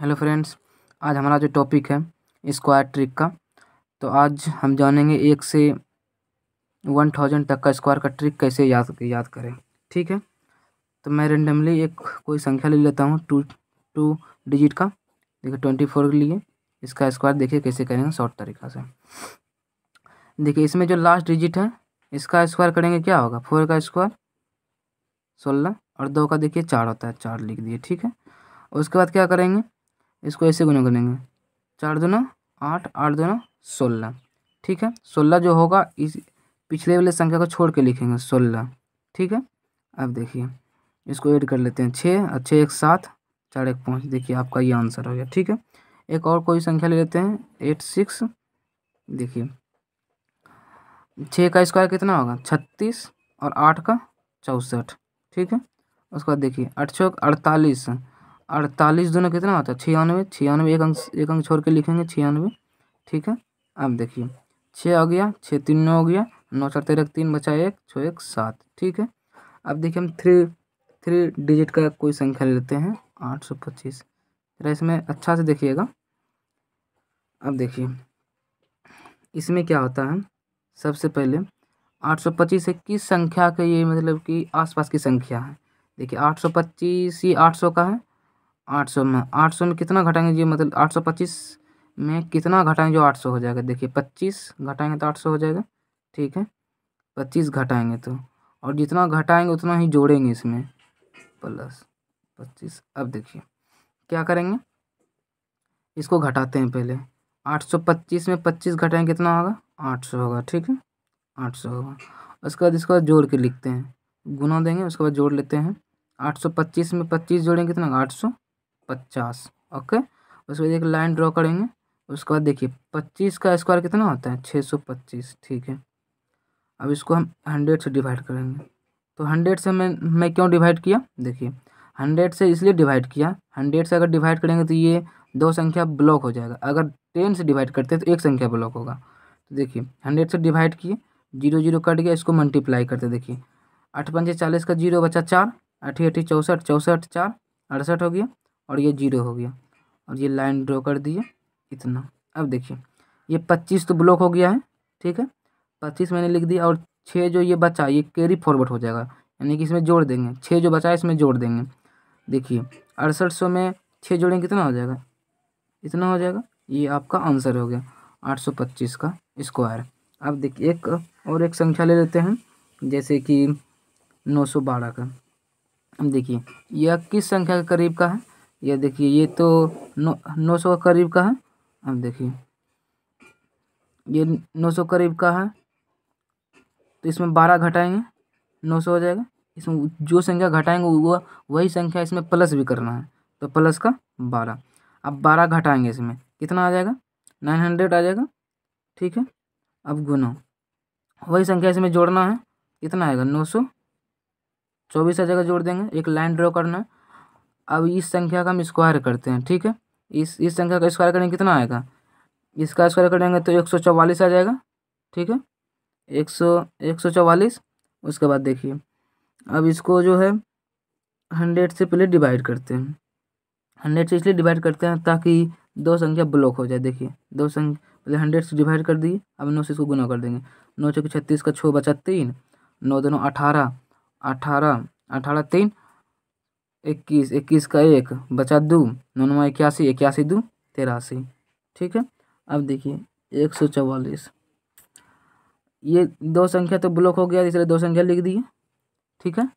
hello friends आज हमारा जो टॉपिक है स्क्वायर ट्रिक का तो आज हम जानेंगे एक से वन थाउजेंड तक का स्क्वायर का ट्रिक कैसे याद याद करें ठीक है तो मैं रेंडमली एक कोई संख्या ले लेता हूँ टू टू डिजिट का देखिए ट्वेंटी फोर के लिए इसका स्क्वायर देखिए कैसे करेंगे शॉर्ट तरीका से देखिए इसमें जो लास्ट डिजिट है इसका स्क्वायर करेंगे क्या होगा फोर का स्क्वायर सोलह और दो का देखिए चार होता है चार लिख दिए ठीक है उसके बाद क्या करेंगे इसको ऐसे गुना करेंगे चार दो ना आठ आठ दो ना सोलह ठीक है सोलह जो होगा इस पिछले वाले संख्या को छोड़ के लिखेंगे सोलह ठीक है अब देखिए इसको ऐड कर लेते हैं छः और छः एक सात चार एक पाँच देखिए आपका ये आंसर हो गया ठीक है एक और कोई संख्या ले लेते हैं एट सिक्स देखिए छः का स्क्वायर कितना होगा छत्तीस और आठ का चौंसठ ठीक है उसके बाद देखिए अठ छः अड़तालीस अड़तालीस दोनों कितना होता है छियानवे छियानवे एक अंक एक अंक छोड़ के लिखेंगे छियानवे ठीक है अब देखिए छः हो गया छः तीन नौ हो गया नौ चार तेरह तीन बचा एक छः एक सात ठीक है अब देखिए हम थ्री थ्री डिजिट का कोई संख्या लेते हैं आठ सौ पच्चीस जरा इसमें अच्छा से देखिएगा अब देखिए इसमें क्या होता है सबसे पहले आठ सौ पच्चीस है किस संख्या का ये मतलब कि आसपास की संख्या है देखिए आठ सौ पच्चीस ये आठ सौ का है आठ सौ में आठ सौ में कितना घटाएंगे जी मतलब आठ सौ पच्चीस में कितना घटाएंगे जो आठ सौ हो जाएगा देखिए पच्चीस घटाएंगे तो आठ सौ हो जाएगा ठीक है पच्चीस घटाएंगे तो और जितना घटाएंगे उतना ही जोड़ेंगे इसमें प्लस पच्चीस अब देखिए क्या करेंगे इसको घटाते हैं पहले आठ सौ पच्चीस में पच्चीस घटाएंगे कितना होगा आठ सौ होगा ठीक है आठ सौ होगा उसके बाद इसके बाद जोड़ के लिखते हैं गुना देंगे उसके बाद जोड़ लेते हैं आठ सौ पच्चीस में पच्चीस जोड़ेंगे कितना आठ सौ पचास ओके उसके बाद एक लाइन ड्रॉ करेंगे उसके बाद देखिए पच्चीस का स्क्वायर कितना होता है छः सौ पच्चीस ठीक है अब इसको हम हंड्रेड से डिवाइड करेंगे तो हंड्रेड से मैं मैं क्यों डिवाइड किया देखिए हंड्रेड से इसलिए डिवाइड किया हंड्रेड से अगर डिवाइड करेंगे तो ये दो संख्या ब्लॉक हो जाएगा अगर टेन से डिवाइड करते हैं तो एक संख्या ब्लॉक होगा तो देखिए हंड्रेड से डिवाइड किए जीरो जीरो कट गया इसको मल्टीप्लाई करते देखिए आठ पंचे चालीस का जीरो बचा चार अठी अठी चौंसठ चौंसठ चार अड़सठ हो गया और ये जीरो हो गया और ये लाइन ड्रॉ कर दिए इतना अब देखिए ये पच्चीस तो ब्लॉक हो गया है ठीक है पच्चीस मैंने लिख दिया और छः जो ये बचा ये कैरी फॉरवर्ड हो जाएगा यानी कि इसमें जोड़ देंगे छः जो बचा है इसमें जोड़ देंगे देखिए अड़सठ सौ में छः जोड़ेंगे कितना हो जाएगा इतना हो जाएगा ये आपका आंसर हो गया आठ सौ पच्चीस का स्क्वायर अब देखिए एक और एक संख्या ले लेते हैं जैसे कि नौ सौ बारह का अब देखिए यह किस संख्या के करीब का है यह देखिए ये तो नौ नौ सौ करीब का है अब देखिए ये नौ सौ करीब का है तो इसमें बारह घटाएंगे नौ सौ हो जाएगा इसमें जो संख्या घटाएंगे वो वही संख्या इसमें प्लस भी करना है तो प्लस का बारह अब बारह घटाएंगे इसमें कितना आ जाएगा नाइन हंड्रेड आ जाएगा ठीक है अब गुना वही संख्या इसमें जोड़ना है कितना आएगा नौ सौ चौबीस आ जाएगा जोड़ देंगे एक लाइन ड्रॉ करना है अब इस संख्या का हम स्क्वायर करते हैं ठीक है इस इस संख्या का स्क्वायर करेंगे कितना आएगा इसका स्क्वायर करेंगे तो एक सौ आ जाएगा ठीक है एक सौ एक सौ उसके बाद देखिए अब इसको जो है हंड्रेड से पहले डिवाइड करते हैं हंड्रेड से इसलिए डिवाइड करते हैं ताकि दो संख्या ब्लॉक हो जाए देखिए दो संख्या पहले हंड्रेड से डिवाइड कर दिए अब नौ से इसको गुना कर देंगे नौ चौकी छत्तीस का छः बचा तीन नौ दोनों अठारह अठारह अठारह तीन इक्कीस इक्कीस का एक बचा दो नौ नौ इक्यासी इक्यासी दो तिरासी ठीक है अब देखिए एक सौ चवालीस ये दो संख्या तो ब्लॉक हो गया इसलिए दो संख्या लिख दिए ठीक है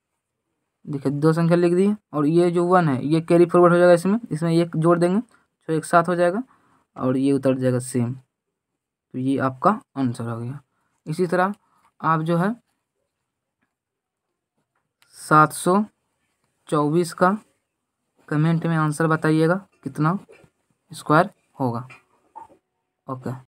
देखिए दो संख्या लिख दिए और ये जो वन है ये कैरी फॉरवर्ड हो जाएगा इसमें इसमें एक जोड़ देंगे तो एक साथ हो जाएगा और ये उतर जाएगा सेम तो ये आपका आंसर हो गया इसी तरह आप जो है सात सौ चौबीस का कमेंट में आंसर बताइएगा कितना स्क्वायर होगा ओके